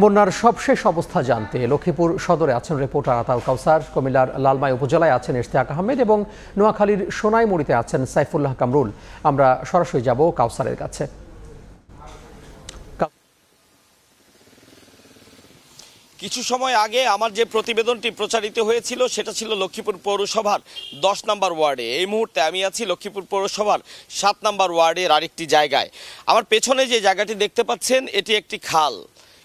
বন্যার সবশেষ অবস্থা জানতে লক্ষ্মীপুর সদরে আছেন রিপোর্টার আতাল কাউসার কুমিল্লার লালমাই উপজেলায় আছেন ইশতিয়াক আহমেদ এবং নোয়াখালীর সোনাইমুড়িতে আছেন সাইফুল্লাহ কামরুল আমরা সরাসরি যাব কাউসারের কাছে কিছু সময় আগে আমার যে প্রতিবেদনটি প্রচারিত হয়েছিল সেটা ছিল লক্ষ্মীপুর পৌরসভার দশ নম্বর ওয়ার্ডে এই মুহূর্তে আমি আছি লক্ষ্মীপুর পৌরসভার সাত নম্বর ওয়ার্ডের আরেকটি জায়গায় আমার পেছনে যে জায়গাটি দেখতে পাচ্ছেন এটি একটি খাল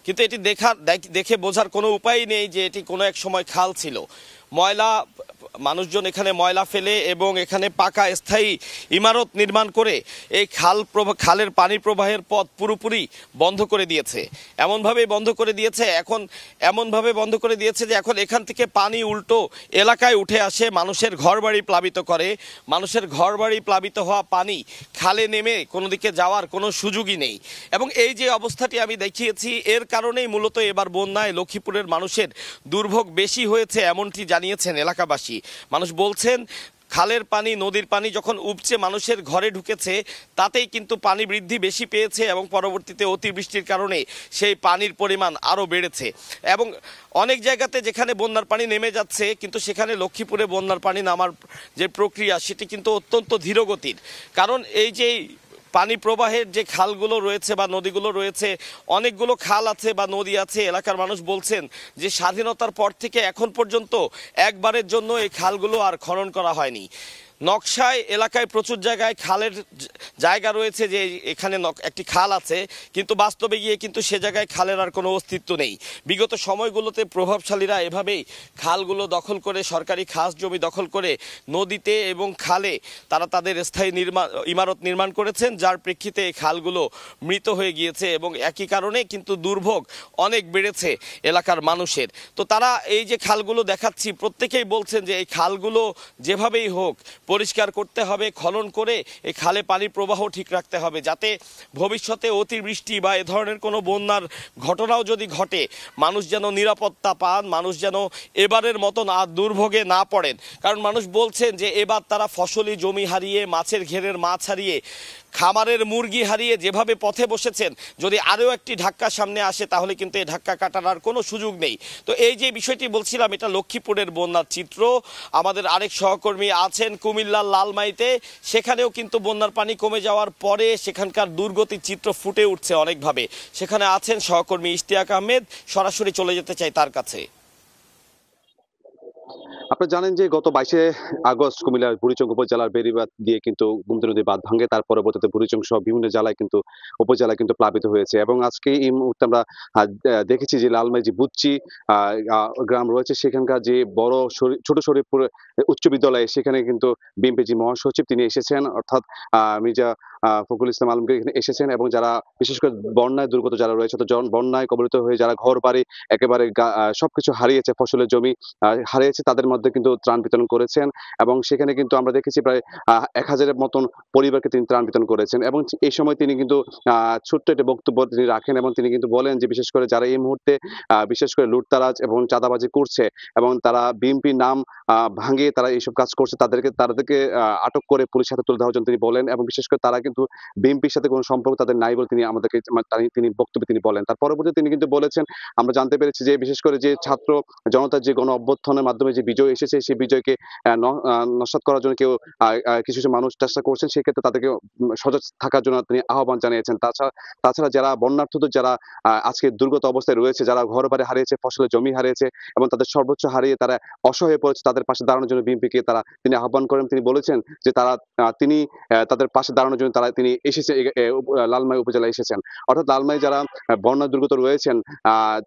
কিন্তু এটি দেখা দেখে বোঝার কোনো উপায় নেই যে এটি কোনো এক সময় খাল ছিল ময়লা মানুষজন এখানে ময়লা ফেলে এবং এখানে পাকা স্থায়ী ইমারত নির্মাণ করে এই খাল খালের পানি প্রবাহের পথ পুরোপুরি বন্ধ করে দিয়েছে এমনভাবে বন্ধ করে দিয়েছে এখন এমনভাবে বন্ধ করে দিয়েছে যে এখন এখান থেকে পানি উল্টো এলাকায় উঠে আসে মানুষের ঘরবাড়ি প্লাবিত করে মানুষের ঘরবাড়ি প্লাবিত হওয়া পানি খালে নেমে কোনো দিকে যাওয়ার কোনো সুযোগই নেই এবং এই যে অবস্থাটি আমি দেখিয়েছি এর কারণেই মূলত এবার বন্যায় লক্ষ্মীপুরের মানুষের দুর্ভোগ বেশি হয়েছে এমনটি জানিয়েছেন এলাকাবাসী মানুষ বলছেন খালের পানি নদীর পানি যখন উপচে মানুষের ঘরে ঢুকেছে তাতেই কিন্তু পানি বৃদ্ধি বেশি পেয়েছে এবং পরবর্তীতে অতিবৃষ্টির কারণে সেই পানির পরিমাণ আরও বেড়েছে এবং অনেক জায়গাতে যেখানে বন্যার পানি নেমে যাচ্ছে কিন্তু সেখানে লক্ষ্মীপুরে বন্যার পানি নামার যে প্রক্রিয়া সেটি কিন্তু অত্যন্ত ধীরগতির কারণ এই যে পানি প্রবাহের যে খালগুলো রয়েছে বা নদীগুলো রয়েছে অনেকগুলো খাল আছে বা নদী আছে এলাকার মানুষ বলছেন যে স্বাধীনতার পর থেকে এখন পর্যন্ত একবারের জন্য এই খালগুলো আর খনন করা হয়নি নকশায় এলাকায় প্রচুর জায়গায় খালের জায়গা রয়েছে যে এখানে একটি খাল আছে কিন্তু বাস্তবে গিয়ে কিন্তু সে জায়গায় খালের আর কোনো অস্তিত্ব নেই বিগত সময়গুলোতে প্রভাবশালীরা এভাবেই খালগুলো দখল করে সরকারি খাস জমি দখল করে নদীতে এবং খালে তারা তাদের স্থায়ী নির্মাণ ইমারত নির্মাণ করেছেন যার প্রেক্ষিতে এই খালগুলো মৃত হয়ে গিয়েছে এবং একই কারণে কিন্তু দুর্ভোগ অনেক বেড়েছে এলাকার মানুষের তো তারা এই যে খালগুলো দেখাচ্ছি প্রত্যেকেই বলছেন যে এই খালগুলো যেভাবেই হোক পরিষ্কার করতে হবে খনন করে এই খালে পানির প্রবাহ ঠিক রাখতে হবে যাতে ভবিষ্যতে অতিবৃষ্টি বা এ ধরনের কোনো বন্যার ঘটনাও যদি ঘটে মানুষ যেন নিরাপত্তা পান মানুষ যেন এবারের মতন আর দুর্ভোগে না পড়েন কারণ মানুষ বলছেন যে এবার তারা ফসলি জমি হারিয়ে মাছের ঘেরের মাছ হারিয়ে খামারের মুরগি হারিয়ে যেভাবে পথে বসেছেন যদি আরও একটি ধাক্কা সামনে আসে তাহলে কিন্তু এই ধাক্কা কাটানোর কোনো সুযোগ নেই তো এই যে বিষয়টি বলছিলাম এটা লক্ষ্মীপুরের বন্যার চিত্র আমাদের আরেক সহকর্মী আছেন কুমিল্লার লালমাইতে সেখানেও কিন্তু বন্যার পানি কমে যাওয়ার পরে সেখানকার দুর্গতির চিত্র ফুটে উঠছে অনেকভাবে সেখানে আছেন সহকর্মী ইশতিয়াক আহমেদ সরাসরি চলে যেতে চাই তার কাছে আপনারা জানেন যে গত বাইশে আগস্ট কুমিল্লার বুড়িচং উপজেলার বেরিবাদ দিয়ে কিন্তু গুমতী নদী বাঁধ ভাঙে তার পরবর্তীতে বুড়িচং সহ বিভিন্ন জেলায় কিন্তু উপজেলা কিন্তু প্লাবিত হয়েছে এবং আজকে এই মুহূর্তে আমরা দেখেছি যে লালমাই যে বুচ্চি গ্রাম রয়েছে সেখানকার যে বড় ছোট শরীফপুর উচ্চ বিদ্যালয়ে সেখানে কিন্তু বিএনপি যে মহাসচিব তিনি এসেছেন অর্থাৎ মির্জা ফখরুল ইসলাম আলমগীর এখানে এসেছেন এবং যারা বিশেষ করে বন্যায় দুর্গত যারা রয়েছে তো বন্যায় কবলিত হয়ে যারা ঘর বাড়ি একেবারে সবকিছু হারিয়েছে ফসলের জমি হারিয়েছে তাদের মধ্যে কিন্তু ত্রাণ বিতরণ করেছেন এবং সেখানে কিন্তু আমরা দেখেছি প্রায় এক হাজারের মতন পরিবারকে তিনি ত্রাণ বিতরণ করেছেন এবং এই সময় তিনি কিন্তু ছোট্ট একটি বক্তব্য তিনি রাখেন এবং তিনি কিন্তু বলেন যে বিশেষ করে যারা এই মুহূর্তে বিশেষ করে লুটতারাজ এবং চাঁদাবাজি করছে এবং তারা বিএনপির নাম ভাঙিয়ে তারা এইসব কাজ করছে তাদেরকে তাদেরকে আটক করে পুলিশ হাতে তুলে দেওয়ার জন্য তিনি বলেন এবং বিশেষ করে তারা কিন্তু কিন্তু বিএনপির সাথে কোনো সম্পর্ক তাদের নাই বলে তিনি আমাদেরকে তিনি বক্তব্যে তিনি বলেন তার পরবর্তী তিনি কিন্তু বলেছেন আমরা জানতে পেরেছি যে বিশেষ করে যে ছাত্র জনতার যে গণ অভ্যর্থনের মাধ্যমে যে বিজয় এসেছে সেই বিজয়কে নস্বাত করার জন্য কেউ কিছু কিছু মানুষ চেষ্টা করছেন সেক্ষেত্রে তাদেরকে সজাগ থাকার জন্য তিনি আহ্বান জানিয়েছেন তাছাড়া তাছাড়া যারা বন্যার্থদের যারা আজকে দুর্গত অবস্থায় রয়েছে যারা ঘর বাড়ি হারিয়েছে ফসলের জমি হারিয়েছে এবং তাদের সর্বোচ্চ হারিয়ে তারা অসহায় পড়েছে তাদের পাশে দাঁড়ানোর জন্য বিএনপিকে তারা তিনি আহ্বান করেন তিনি বলেছেন যে তারা তিনি তাদের পাশে দাঁড়ানোর জন্য তারা তিনি এসেছে লালমাই উপজেলায় এসেছেন অর্থাৎ লালমাই যারা বন্যা দুর্গত রয়েছেন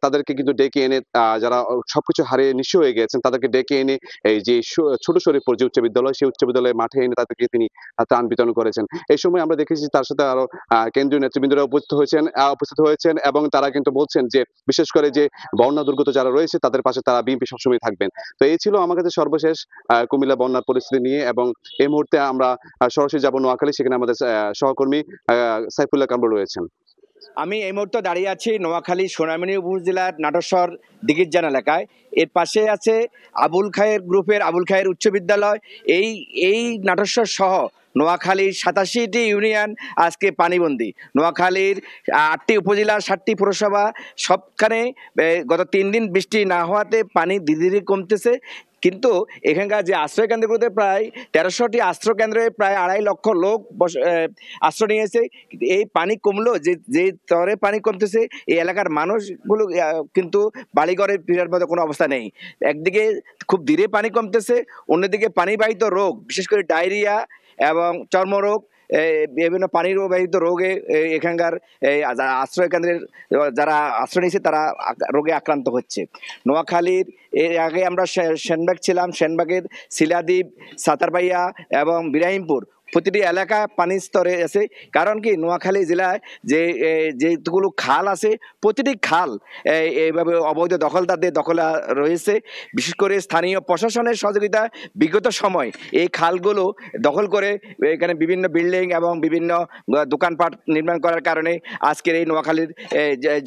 তাদেরকে কিন্তু ডেকে এনে যারা সবকিছু হারিয়ে নিঃস হয়ে গেছেন তাদেরকে ডেকে এনে এই যে ছোট শরীরপুর যে উচ্চ বিদ্যালয় সেই উচ্চ বিদ্যালয়ে মাঠে এনে তাদেরকে তিনি ত্রাণ বিতরণ করেছেন এই সময় আমরা দেখেছি তার সাথে আরো কেন্দ্রীয় নেতৃবৃন্দরা উপস্থিত হয়েছেন উপস্থিত হয়েছেন এবং তারা কিন্তু বলছেন যে বিশেষ করে যে বন্যা দুর্গত যারা রয়েছে তাদের পাশে তারা বিএনপি সবসময় থাকবেন তো এই ছিল আমার কাছে সর্বশেষ কুমিল্লা বন্যার পরিস্থিতি নিয়ে এবং এই মুহূর্তে আমরা সরাসরি যাবো নোয়াখালী সেখানে আমাদের সহকর্মী সাইফুল্লাহ কামরুল রয়েছেন আমি এই মুহূর্তে দাঁড়িয়ে আছি নোয়াখালী সোনামণি উপজেলার নাটস্বর দিগিরজান এলাকায় এর পাশে আছে আবুল খায়ের গ্রুপের আবুল খায়ের উচ্চ বিদ্যালয় এই এই নাটস্বর সহ নোয়াখালীর সাতাশিটি ইউনিয়ন আজকে পানিবন্দি নোয়াখালীর আটটি উপজেলা ষাটটি পৌরসভা সবখানে গত তিন দিন বৃষ্টি না হওয়াতে পানি ধীরে ধীরে কমতেছে কিন্তু এখানকার যে আশ্রয় কেন্দ্রগুলোতে প্রায় তেরোশোটি আশ্রয় কেন্দ্রে প্রায় আড়াই লক্ষ লোক আশ্রয় নিয়েছে এই পানি কমলো যে যে তরে পানি কমতেছে এই এলাকার মানুষগুলো কিন্তু বাড়িঘরে ফিরার মতো কোনো অবস্থা নেই একদিকে খুব ধীরে পানি কমতেছে অন্যদিকে পানিবাহিত রোগ বিশেষ করে ডায়রিয়া এবং চর্মরোগ বিভিন্ন পানিবাহিত রোগে এখানকার আশ্রয় কেন্দ্রের যারা আশ্রয় নিয়েছে তারা রোগে আক্রান্ত হচ্ছে নোয়াখালীর এর আগে আমরা সেনবাগ ছিলাম সেনবাগের শিলাদ্বীপ সাতারবাইয়া এবং বিরাহিমপুর প্রতিটি এলাকা পানি স্তরে আছে কারণ কি নোয়াখালী জেলায় যে যেগুলো খাল আছে প্রতিটি খাল এইভাবে অবৈধ দখলদারদের দখলা রয়েছে বিশেষ করে স্থানীয় প্রশাসনের সহযোগিতা বিগত সময় এই খালগুলো দখল করে এখানে বিভিন্ন বিল্ডিং এবং বিভিন্ন দোকানপাট নির্মাণ করার কারণে আজকের এই নোয়াখালীর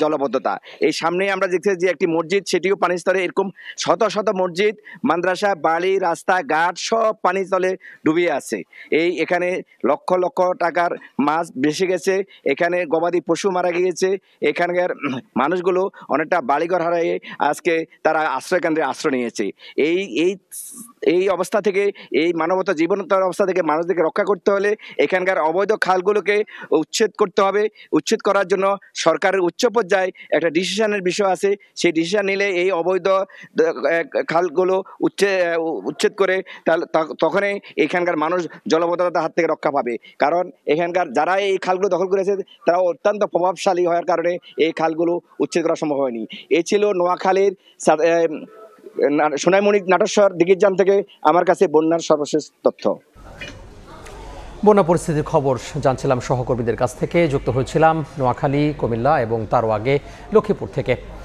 জলবদ্ধতা এই সামনে আমরা দেখছি যে একটি মসজিদ সেটিও পানি স্তরে এরকম শত শত মসজিদ মাদ্রাসা বাড়ি রাস্তা ঘাট সব পানি তলে ডুবিয়ে আছে এই এখানে লক্ষ লক্ষ টাকার মাছ ভেসে গেছে এখানে গবাদি পশু মারা গিয়েছে এখানকার মানুষগুলো অনেকটা বাড়িঘর হারিয়ে আজকে তারা আশ্রয় কেন্দ্রে আশ্রয় নিয়েছে এই এই এই অবস্থা থেকে এই মানবতা জীবনতার অবস্থা থেকে মানুষদেরকে রক্ষা করতে হলে এখানকার অবৈধ খালগুলোকে উচ্ছেদ করতে হবে উচ্ছেদ করার জন্য সরকারের উচ্চ পর্যায়ে একটা ডিসিশনের বিষয় আছে সেই ডিসিশন নিলে এই অবৈধ খালগুলো উচ্ছে উচ্ছেদ করে তখনই এখানকার মানুষ জলবদ্ধতা হাত থেকে রক্ষা পাবে কারণ এখানকার যারা এই খালগুলো দখল করেছে তারা অত্যন্ত প্রভাবশালী হওয়ার কারণে এই খালগুলো উচ্ছেদ করা সম্ভব হয়নি এ ছিল নোয়াখালীর সোনাইমণি নাটস্বর দিগিরজান থেকে আমার কাছে বন্যার সর্বশেষ তথ্য বন্যা পরিস্থিতির খবর জানছিলাম সহকর্মীদের কাছ থেকে যুক্ত হয়েছিলাম নোয়াখালী কুমিল্লা এবং তারও আগে লক্ষ্মীপুর থেকে